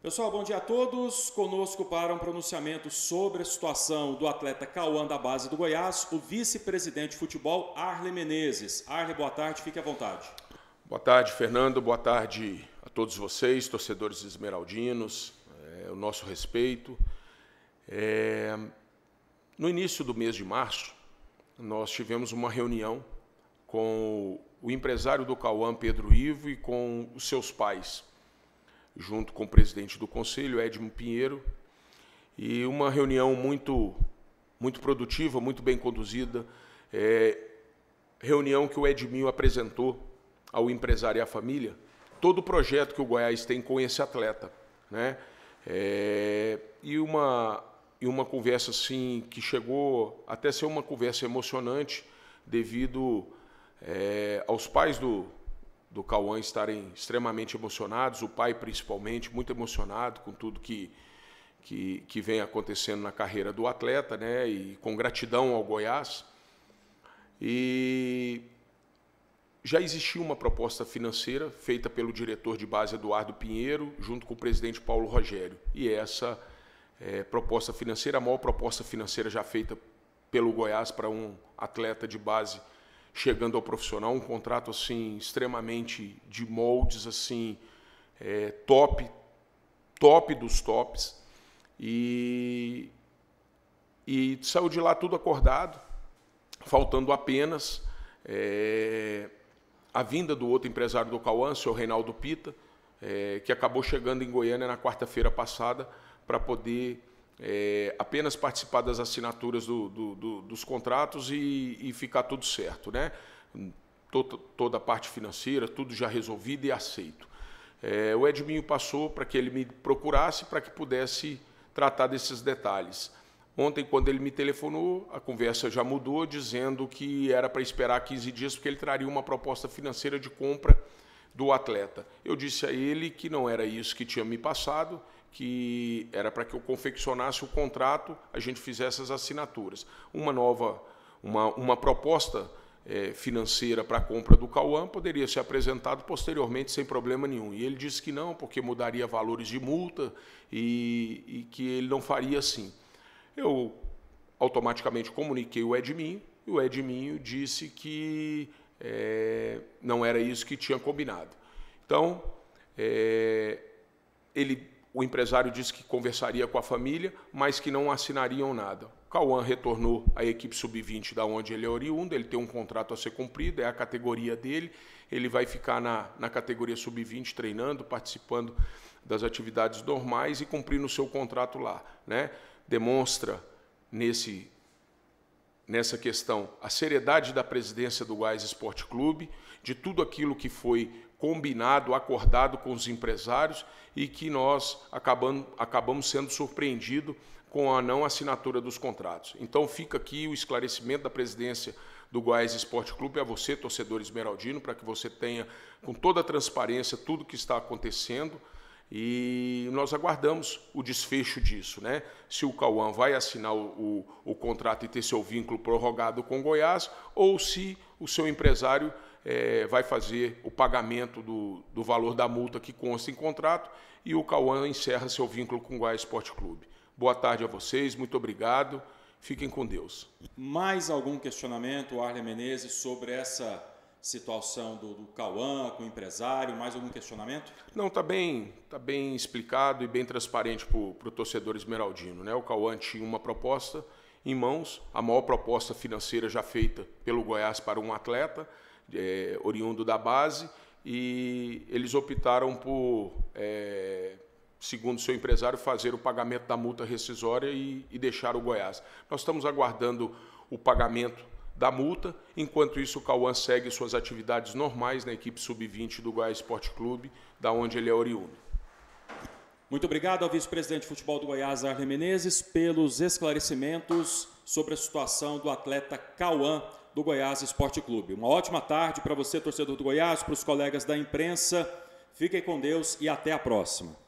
Pessoal, bom dia a todos. Conosco para um pronunciamento sobre a situação do atleta Cauã da base do Goiás, o vice-presidente de futebol Arle Menezes. Arle, boa tarde, fique à vontade. Boa tarde, Fernando. Boa tarde a todos vocês, torcedores esmeraldinos. É, o nosso respeito. É, no início do mês de março, nós tivemos uma reunião com o empresário do Cauã, Pedro Ivo, e com os seus pais junto com o presidente do conselho, Edmo Pinheiro, e uma reunião muito, muito produtiva, muito bem conduzida, é, reunião que o Edminho apresentou ao empresário e à família, todo o projeto que o Goiás tem com esse atleta. Né? É, e, uma, e uma conversa assim que chegou até ser uma conversa emocionante devido é, aos pais do, do Cauã estarem extremamente emocionados, o pai principalmente, muito emocionado com tudo que, que, que, vem acontecendo na carreira do atleta, né? E com gratidão ao Goiás. E já existia uma proposta financeira feita pelo diretor de base Eduardo Pinheiro, junto com o presidente Paulo Rogério. E essa é, proposta financeira, a maior proposta financeira já feita pelo Goiás para um atleta de base chegando ao profissional, um contrato assim extremamente de moldes assim é, top, top dos tops e e saiu de lá tudo acordado, faltando apenas é, a vinda do outro empresário do Cauã, o Reinaldo Pita, é, que acabou chegando em Goiânia na quarta-feira passada para poder é, apenas participar das assinaturas do, do, do, dos contratos e, e, ficar tudo certo, né? toda a parte financeira, tudo já resolvido e aceito. É, o Edminho passou para que ele me procurasse para que pudesse tratar desses detalhes. Ontem, quando ele me telefonou, a conversa já mudou, dizendo que era para esperar 15 dias, porque ele traria uma proposta financeira de compra do atleta. Eu disse a ele que não era isso que tinha me passado, que era para que eu confeccionasse o contrato, a gente fizesse as assinaturas. Uma nova, uma, uma proposta é, financeira para a compra do Cauã poderia ser apresentado posteriormente sem problema nenhum. E ele disse que não, porque mudaria valores de multa e, e que ele não faria assim. Eu automaticamente comuniquei o Edminho, e o Edminho disse que é, não era isso que tinha combinado. Então, é, ele, o empresário disse que conversaria com a família, mas que não assinariam nada. Cauã retornou à equipe sub-20 da onde ele é oriundo, ele tem um contrato a ser cumprido, é a categoria dele, ele vai ficar na, na categoria sub-20 treinando, participando das atividades normais e cumprindo o seu contrato lá. Né? Demonstra nesse nessa questão a seriedade da presidência do Goiás Esporte Clube, de tudo aquilo que foi combinado, acordado com os empresários e que nós acabamos, acabamos sendo surpreendidos com a não assinatura dos contratos. Então fica aqui o esclarecimento da presidência do Goiás Esporte Clube a você, torcedor esmeraldino, para que você tenha com toda a transparência tudo o que está acontecendo e nós aguardamos o desfecho disso, né? Se o Cauã vai assinar o, o, o, contrato e ter seu vínculo prorrogado com Goiás, ou se o seu empresário é, vai fazer o pagamento do, do valor da multa que consta em contrato e o Cauã encerra seu vínculo com o Goiás Esporte Clube. Boa tarde a vocês, muito obrigado. Fiquem com Deus. Mais algum questionamento, Arlen Menezes, sobre essa situação do, do Cauã com o empresário? Mais algum questionamento? Não, está bem, tá bem explicado e bem transparente para o torcedor esmeraldino. Né? O Cauã tinha uma proposta em mãos, a maior proposta financeira já feita pelo Goiás para um atleta, é, oriundo da base, e eles optaram por, é, segundo seu empresário, fazer o pagamento da multa rescisória e, e deixar o Goiás. Nós estamos aguardando o pagamento da multa. Enquanto isso, o Cauã segue suas atividades normais na equipe sub-20 do Goiás Esporte Clube, da onde ele é oriundo. Muito obrigado ao vice-presidente de futebol do Goiás, Arlen Menezes, pelos esclarecimentos sobre a situação do atleta Cauã do Goiás Esporte Clube. Uma ótima tarde para você, torcedor do Goiás, para os colegas da imprensa. Fiquem com Deus e até a próxima.